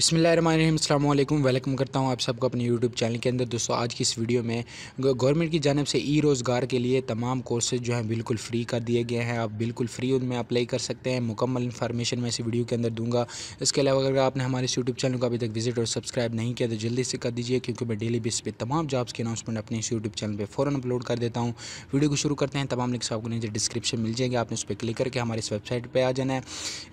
बसमिलीम welcome करता हूँ आप सबको अपने यूट्यूब चैनल के अंदर दोस्तों आज की इस वीडियो में गवर्नमेंट की जानब से ई रोज़गार के लिए तमाम कोर्सेज जो हैं बिल्कुल फ्री कर दिए गए हैं आप बिल्कुल फ्री उनमें अप्लाई कर सकते हैं मुकम्मल इन्फॉर्मेशन मैं इस वीडियो के अंदर दूंगा इसके अलावा अगर आपने हमारे यूट्यूब चैनल को अभी तक विजिट और सब्सक्राइब नहीं किया तो जल्दी से कर दीजिए क्योंकि मैं डेली बेस पर तमाम जॉब्स के अनाउंसमेंट अपने इस यूट्यूब चैनल पर फ़ौरन अपलोड कर देता हूँ वीडियो को शुरू करते हैं तमाम लिंक्स आपको नीचे डिस्क्रिप्शन मिल जाएंगे आपने उस पर क्लिक करके हमारे इस वेबसाइट पर आ जाना है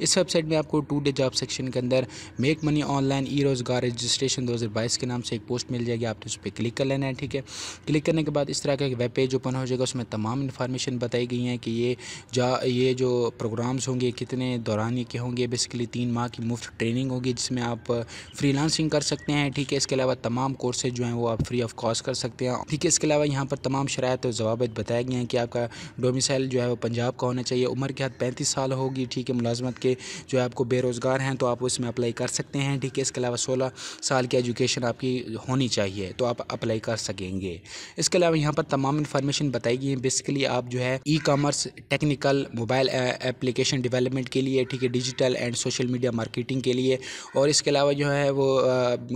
इस वेबसाइट में आपको टू डे जॉब सेक्शन के अंदर मेक मनी ऑनलाइन ई रोज़गार रजिस्ट्रेशन 2022 के नाम से एक पोस्ट मिल जाएगी आपने तो उस पर क्लिक कर लेना है ठीक है क्लिक करने के बाद इस तरह का एक वेब पेज ओपन हो जाएगा उसमें तमाम इन्फॉर्मेशन बताई गई हैं कि ये जा ये जो प्रोग्राम्स होंगे कितने दौरान के होंगे बेसिकली तीन माह की मुफ्त ट्रेनिंग होगी जिसमें आप फ्री कर सकते हैं ठीक है इसके अलावा तमाम कोर्सेज जो हैं वो आप फ्री ऑफ कॉस्ट कर सकते हैं ठीक है इसके अलावा यहाँ पर तमाम शरात और जवाब बताए गए हैं कि आपका डोमिसाइल जो है वो पंजाब का होना चाहिए उम्र के हद पैंतीस साल होगी ठीक है मुलाजमत के जो आपको बेरोज़गार हैं तो आप उसमें अप्लाई कर सकते हैं ठीक है इसके अलावा सोलह साल की एजुकेशन आपकी होनी चाहिए तो आप अप्लाई कर सकेंगे इसके अलावा यहाँ पर तमाम इन्फॉर्मेशन बताई गई है बेसिकली आप जो है e commerce technical mobile application development के लिए ठीक है digital and social media marketing के लिए और इसके अलावा जो है वो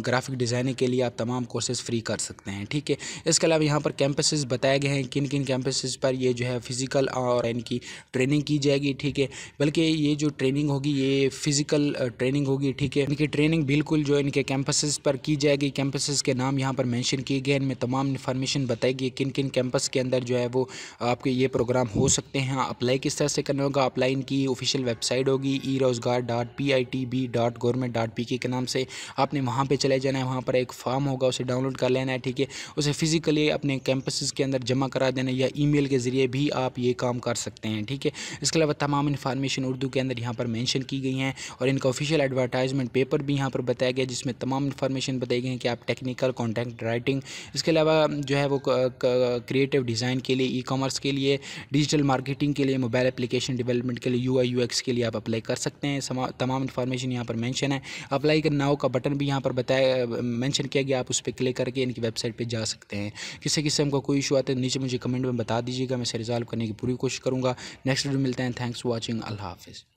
ग्राफिक डिज़ाइनिंग के लिए आप तमाम कोर्सेज़ फ्री कर सकते हैं ठीक है इसके अलावा यहाँ पर कैंपसेस बताए गए हैं किन किन कैंपसेस पर ये जो है फ़िज़िकल और इनकी ट्रेनिंग की जाएगी ठीक है बल्कि ये जो ट्रेनिंग होगी ये फ़िज़िकल ट्रेनिंग होगी ठीक है इनकी ट्रेनिंग ट्रेनिंग बिल्कुल जो इनके कैंपसेस पर की जाएगी कैंपसेस के नाम यहाँ पर मेंशन किए गए इनमें तमाम इन्फॉर्मेशन बताई गई किन किन कैंपस के अंदर जो है वो आपके ये प्रोग्राम हो सकते हैं अप्लाई किस तरह से करना होगा अप्लाई इनकी ऑफिशियल वेबसाइट होगी e Rozgar dot P I T B dot government dot P K, के नाम से आपने वहाँ पर चले जाना है वहाँ पर एक फॉर्म होगा उसे डाउनलोड कर लेना है ठीक है उसे फिजिकली अपने कैंपसेस के अंदर जमा करा देना या ई के ज़रिए भी आप ये काम कर सकते हैं ठीक है इसके अलावा तमाम इन्फॉर्मेशन उर्दू के अंदर यहाँ पर मैंशन की गई हैं और इनका ऑफिशियल एडवर्टाइजमेंट पेपर भी यहाँ पर बताया गया जिसमें तमाम इन्फॉर्मेशन बताई गई है कि आप टेक्निकल कॉन्टैक्ट राइटिंग इसके अलावा जो है वो क्रिएटिव डिज़ाइन के लिए ई कॉमर्स के लिए डिजिटल मार्केटिंग के लिए मोबाइल एप्लीकेशन डेवलपमेंट के लिए यू आई के लिए आप अप्लाई कर सकते हैं तमाम इन्फॉर्मेशन यहाँ पर मैंशन है अप्लाई कर नाव का बटन भी यहाँ पर बताया मैंशन किया गया आप उस पर क्लिक करके इनकी वेबसाइट पर जा सकते हैं किसी किस्म का कोई इशू आता है नीचे मुझे कमेंट में बता दीजिएगा मैं इसे रिजॉल्व करने की पूरी कोशिश करूँगा नेक्स्ट वीडियो मिलते हैं थैंक्स फॉर वॉचिंग अल्लाह हाफिज़